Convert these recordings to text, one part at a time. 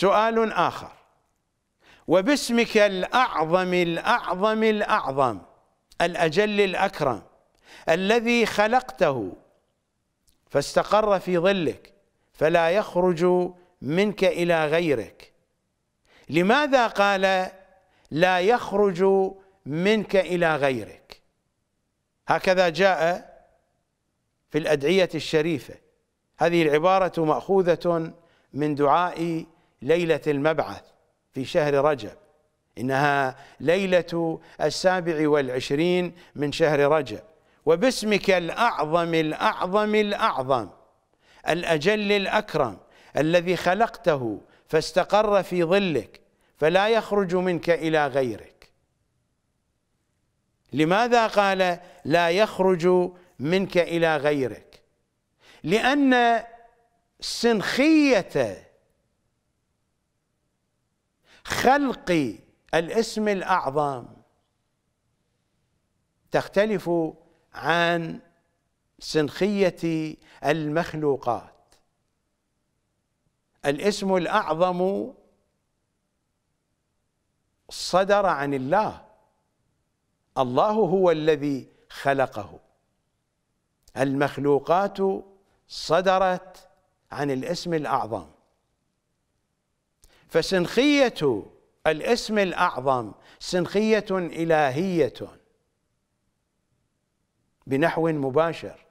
سؤال آخر وباسمك الأعظم الأعظم الأعظم الأجل الأكرم الذي خلقته فاستقر في ظلك فلا يخرج منك إلى غيرك لماذا قال لا يخرج منك إلى غيرك هكذا جاء في الأدعية الشريفة هذه العبارة مأخوذة من دعاء ليلة المبعث في شهر رجب إنها ليلة السابع والعشرين من شهر رجب وباسمك الأعظم الأعظم الأعظم الأجل الأكرم الذي خلقته فاستقر في ظلك فلا يخرج منك إلى غيرك لماذا قال لا يخرج منك إلى غيرك لأن سنخية خلق الاسم الأعظم تختلف عن سنخية المخلوقات الاسم الأعظم صدر عن الله الله هو الذي خلقه المخلوقات صدرت عن الاسم الأعظم فسنخية الاسم الأعظم سنخية إلهية بنحو مباشر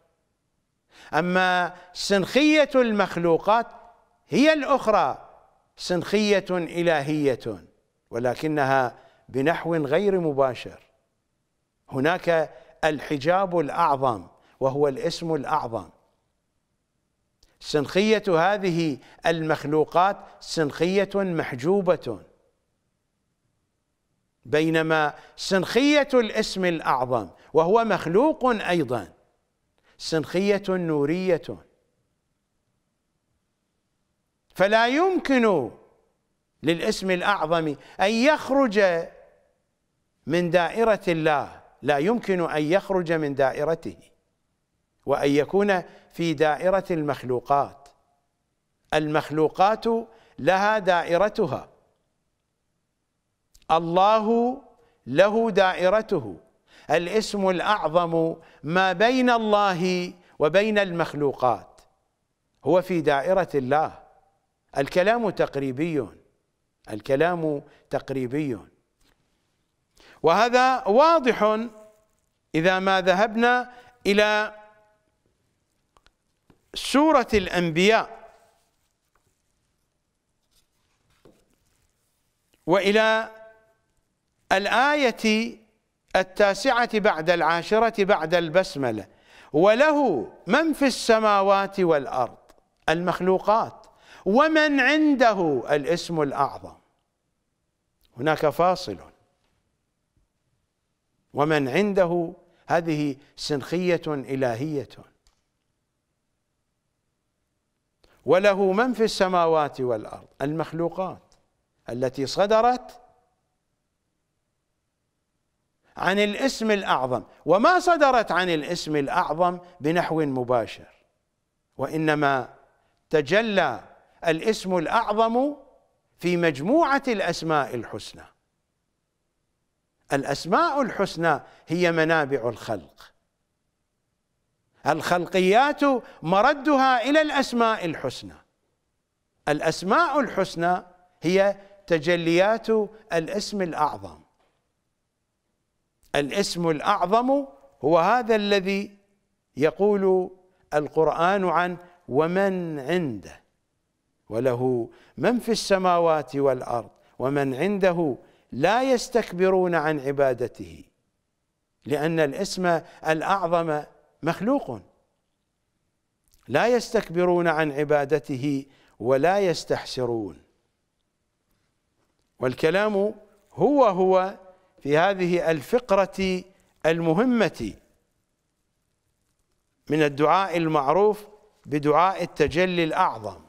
أما سنخية المخلوقات هي الأخرى سنخية إلهية ولكنها بنحو غير مباشر هناك الحجاب الأعظم وهو الاسم الأعظم سنخية هذه المخلوقات سنخية محجوبة بينما سنخية الاسم الأعظم وهو مخلوق أيضا سنخية نورية فلا يمكن للاسم الأعظم أن يخرج من دائرة الله لا يمكن أن يخرج من دائرته وأن يكون في دائرة المخلوقات المخلوقات لها دائرتها الله له دائرته الاسم الأعظم ما بين الله وبين المخلوقات هو في دائرة الله الكلام تقريبي الكلام تقريبي وهذا واضح إذا ما ذهبنا إلى سورة الأنبياء وإلى الآية التاسعة بعد العاشرة بعد البسملة وله من في السماوات والأرض المخلوقات ومن عنده الاسم الأعظم هناك فاصل ومن عنده هذه سنخية إلهية وله من في السماوات والأرض المخلوقات التي صدرت عن الاسم الأعظم وما صدرت عن الاسم الأعظم بنحو مباشر وإنما تجلى الاسم الأعظم في مجموعة الأسماء الحسنى الأسماء الحسنى هي منابع الخلق الخلقيات مردها الى الاسماء الحسنى الاسماء الحسنى هي تجليات الاسم الاعظم الاسم الاعظم هو هذا الذي يقول القران عن ومن عنده وله من في السماوات والارض ومن عنده لا يستكبرون عن عبادته لان الاسم الاعظم مخلوق لا يستكبرون عن عبادته ولا يستحسرون والكلام هو هو في هذه الفقرة المهمة من الدعاء المعروف بدعاء التجلي الأعظم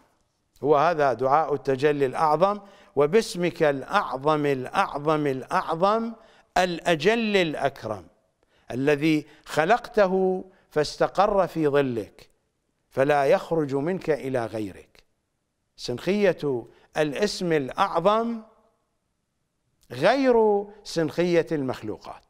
هو هذا دعاء التجلي الأعظم وباسمك الأعظم الأعظم الأعظم الأجل الأكرم الذي خلقته فاستقر في ظلك فلا يخرج منك إلى غيرك سنخية الاسم الأعظم غير سنخية المخلوقات